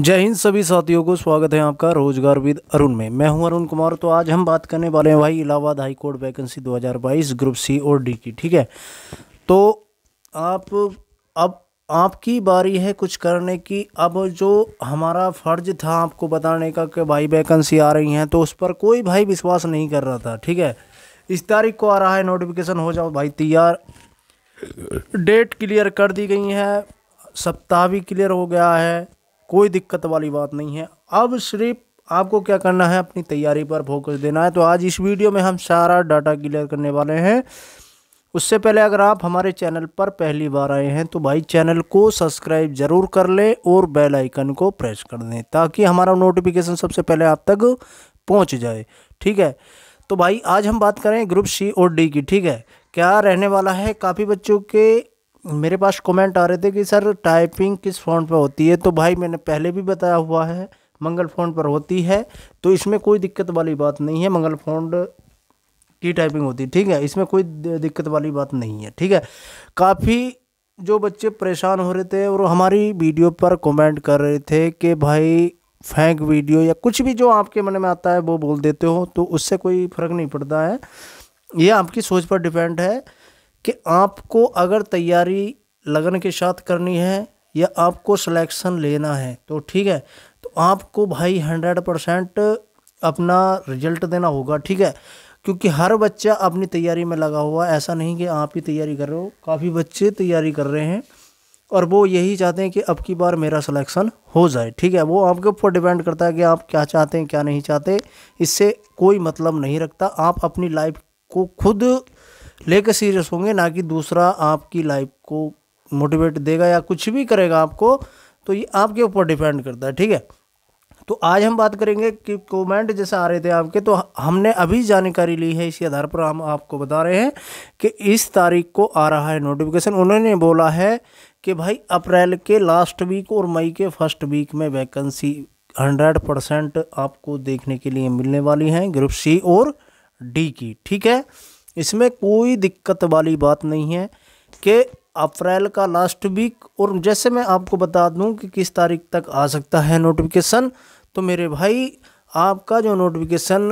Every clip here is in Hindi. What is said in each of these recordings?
जय हिंद सभी साथियों को स्वागत है आपका रोजगारविद अरुण में मैं हूं अरुण कुमार तो आज हम बात करने वाले हैं भाई Allahabad high court vacancy 2022 group C और डी की ठीक है तो आप अब आपकी बारी है कुछ करने की अब जो हमारा फर्ज था आपको बताने का कि भाई वैकेंसी आ रही हैं तो उस पर कोई भाई विश्वास नहीं कर रहा था ठीक है इस तारीख को आ रहा है नोटिफिकेशन हो जाओ भाई तैयार डेट क्लियर कर दी गई है सप्ताह भी क्लियर हो गया है कोई दिक्कत वाली बात नहीं है अब सिर्फ आपको क्या करना है अपनी तैयारी पर फोकस देना है तो आज इस वीडियो में हम सारा डाटा क्लियर करने वाले हैं उससे पहले अगर आप हमारे चैनल पर पहली बार आए हैं तो भाई चैनल को सब्सक्राइब ज़रूर कर लें और बेल आइकन को प्रेस कर दें ताकि हमारा नोटिफिकेशन सबसे पहले आप तक पहुंच जाए ठीक है तो भाई आज हम बात करें ग्रुप सी और डी की ठीक है क्या रहने वाला है काफ़ी बच्चों के मेरे पास कमेंट आ रहे थे कि सर टाइपिंग किस फोन पर होती है तो भाई मैंने पहले भी बताया हुआ है मंगल फोन पर होती है तो इसमें कोई दिक्कत वाली बात नहीं है मंगल फोन की टाइपिंग होती है ठीक है इसमें कोई दिक्कत वाली बात नहीं है ठीक है काफ़ी जो बच्चे परेशान हो रहे थे और हमारी वीडियो पर कमेंट कर रहे थे कि भाई फेंक वीडियो या कुछ भी जो आपके मन में आता है वो बोल देते हो तो उससे कोई फ़र्क नहीं पड़ता है ये आपकी सोच पर डिपेंड है कि आपको अगर तैयारी लगन के साथ करनी है या आपको सिलेक्शन लेना है तो ठीक है तो आपको भाई हंड्रेड परसेंट अपना रिजल्ट देना होगा ठीक है क्योंकि हर बच्चा अपनी तैयारी में लगा हुआ ऐसा नहीं कि आप ही तैयारी कर रहे हो काफ़ी बच्चे तैयारी कर रहे हैं और वो यही चाहते हैं कि अब की बार मेरा सिलेक्शन हो जाए ठीक है वो आपके ऊपर डिपेंड करता है कि आप क्या चाहते हैं क्या नहीं चाहते इससे कोई मतलब नहीं रखता आप अपनी लाइफ को खुद लेके सीरियस होंगे ना कि दूसरा आपकी लाइफ को मोटिवेट देगा या कुछ भी करेगा आपको तो ये आपके ऊपर डिपेंड करता है ठीक है तो आज हम बात करेंगे कि कमेंट जैसे आ रहे थे आपके तो हमने अभी जानकारी ली है इसी आधार पर हम आपको बता रहे हैं कि इस तारीख को आ रहा है नोटिफिकेशन उन्होंने बोला है कि भाई अप्रैल के लास्ट वीक और मई के फर्स्ट वीक में वैकेंसी हंड्रेड परसेंट आपको देखने के लिए मिलने वाली हैं ग्रुप सी और डी की ठीक है इसमें कोई दिक्कत वाली बात नहीं है कि अप्रैल का लास्ट वीक और जैसे मैं आपको बता दूं कि किस तारीख तक आ सकता है नोटिफिकेशन तो मेरे भाई आपका जो नोटिफिकेशन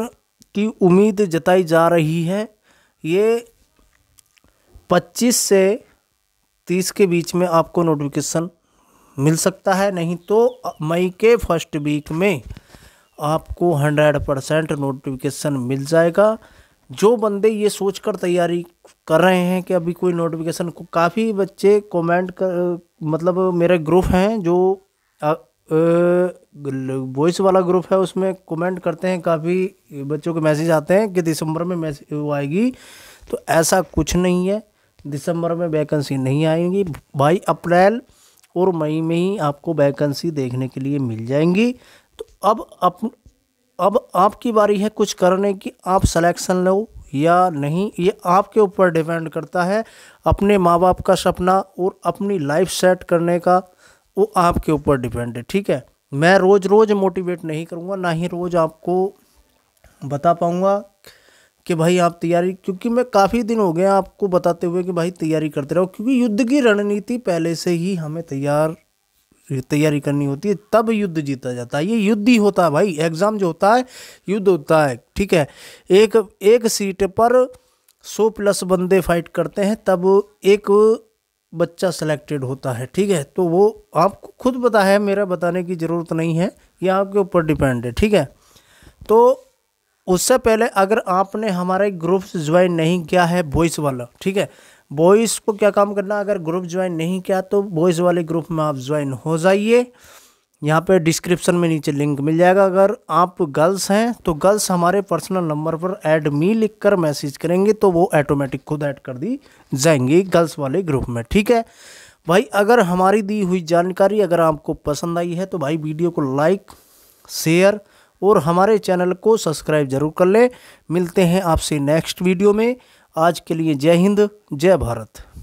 की उम्मीद जताई जा रही है ये 25 से 30 के बीच में आपको नोटिफिकेशन मिल सकता है नहीं तो मई के फर्स्ट वीक में आपको 100 परसेंट नोटिफिकेशन मिल जाएगा जो बंदे ये सोच कर तैयारी कर रहे हैं कि अभी कोई नोटिफिकेशन को काफ़ी बच्चे कमेंट कर मतलब मेरे ग्रुप हैं जो वॉइस वाला ग्रुप है उसमें कमेंट करते हैं काफ़ी बच्चों के मैसेज आते हैं कि दिसंबर में मैसेज वो आएगी तो ऐसा कुछ नहीं है दिसंबर में वैकेंसी नहीं आएंगी भाई अप्रैल और मई में ही आपको वैकेंसी देखने के लिए मिल जाएंगी तो अब अप अब आपकी बारी है कुछ करने की आप सिलेक्शन लो या नहीं ये आपके ऊपर डिपेंड करता है अपने माँ बाप का सपना और अपनी लाइफ सेट करने का वो आपके ऊपर डिपेंड है ठीक है मैं रोज़ रोज़ मोटिवेट नहीं करूँगा ना ही रोज़ आपको बता पाऊँगा कि भाई आप तैयारी क्योंकि मैं काफ़ी दिन हो गए आपको बताते हुए कि भाई तैयारी करते रहो क्योंकि युद्ध की रणनीति पहले से ही हमें तैयार तैयारी करनी होती है तब युद्ध जीता जाता है ये युद्ध ही होता है भाई एग्ज़ाम जो होता है युद्ध होता है ठीक है एक एक सीट पर सौ प्लस बंदे फाइट करते हैं तब एक बच्चा सेलेक्टेड होता है ठीक है तो वो आपको खुद पता है मेरा बताने की ज़रूरत नहीं है ये आपके ऊपर डिपेंड है ठीक है तो उससे पहले अगर आपने हमारे ग्रुप ज्वाइन नहीं किया है वॉइस वाला ठीक है बॉयज़ को क्या काम करना अगर ग्रुप ज्वाइन नहीं किया तो बॉयज़ वाले ग्रुप में आप ज्वाइन हो जाइए यहाँ पे डिस्क्रिप्शन में नीचे लिंक मिल जाएगा अगर आप गर्ल्स हैं तो गर्ल्स हमारे पर्सनल नंबर पर ऐड मी लिख कर मैसेज करेंगे तो वो ऐटोमेटिक खुद ऐड कर दी जाएंगी गर्ल्स वाले ग्रुप में ठीक है भाई अगर हमारी दी हुई जानकारी अगर आपको पसंद आई है तो भाई वीडियो को लाइक शेयर और हमारे चैनल को सब्सक्राइब जरूर कर लें मिलते हैं आपसे नेक्स्ट वीडियो में आज के लिए जय हिंद जय भारत